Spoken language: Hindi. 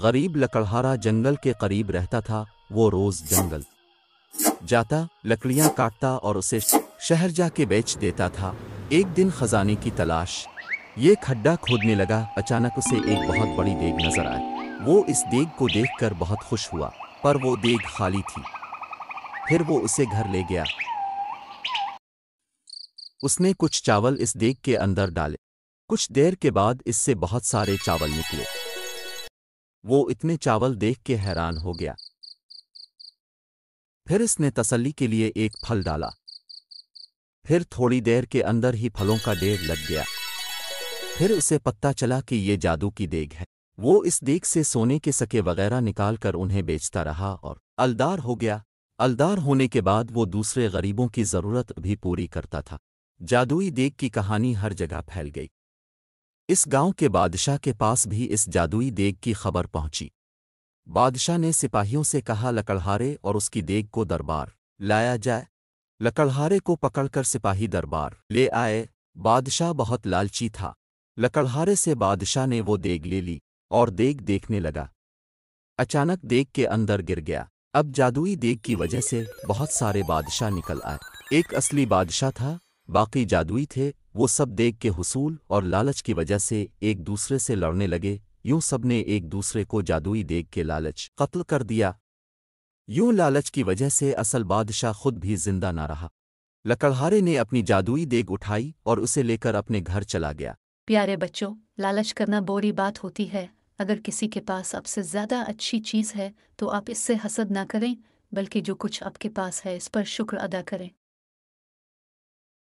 गरीब लकड़हारा जंगल के करीब रहता था वो रोज जंगल जाता लकड़ियां काटता और उसे शहर जाके बेच देता था एक दिन खजाने की तलाश ये खड्डा खोदने लगा अचानक उसे एक बहुत बड़ी देग नजर आई वो इस देग को देखकर बहुत खुश हुआ पर वो देग खाली थी फिर वो उसे घर ले गया उसने कुछ चावल इस देग के अंदर डाले कुछ देर के बाद इससे बहुत सारे चावल निकले वो इतने चावल देख के हैरान हो गया फिर इसने तसल्ली के लिए एक फल डाला फिर थोड़ी देर के अंदर ही फलों का डेग लग गया फिर उसे पता चला कि ये जादू की देग है वो इस देग से सोने के सके वगैरह निकालकर उन्हें बेचता रहा और अलदार हो गया अलदार होने के बाद वो दूसरे गरीबों की ज़रूरत भी पूरी करता था जादुई देग की कहानी हर जगह फैल गई इस गांव के बादशाह के पास भी इस जादुई देग की खबर पहुंची बादशाह ने सिपाहियों से कहा लकड़हारे और उसकी देग को दरबार लाया जाए लकड़हारे को पकड़कर सिपाही दरबार ले आए बादशाह बहुत लालची था लकड़हारे से बादशाह ने वो देग ले ली और देग देखने लगा अचानक देग के अंदर गिर गया अब जादुई देग की वजह से बहुत सारे बादशाह निकल आए एक असली बादशाह था बाकी जादुई थे वो सब देख के हुसूल और लालच की वजह से एक दूसरे से लड़ने लगे यूं सबने एक दूसरे को जादुई देख के लालच कत्ल कर दिया यूं लालच की वजह से असल बादशाह खुद भी जिंदा ना रहा लकड़हारे ने अपनी जादुई देग उठाई और उसे लेकर अपने घर चला गया प्यारे बच्चों लालच करना बोरी बात होती है अगर किसी के पास आपसे ज़्यादा अच्छी चीज़ है तो आप इससे हसद ना करें बल्कि जो कुछ आपके पास है इस पर शुक्र अदा करें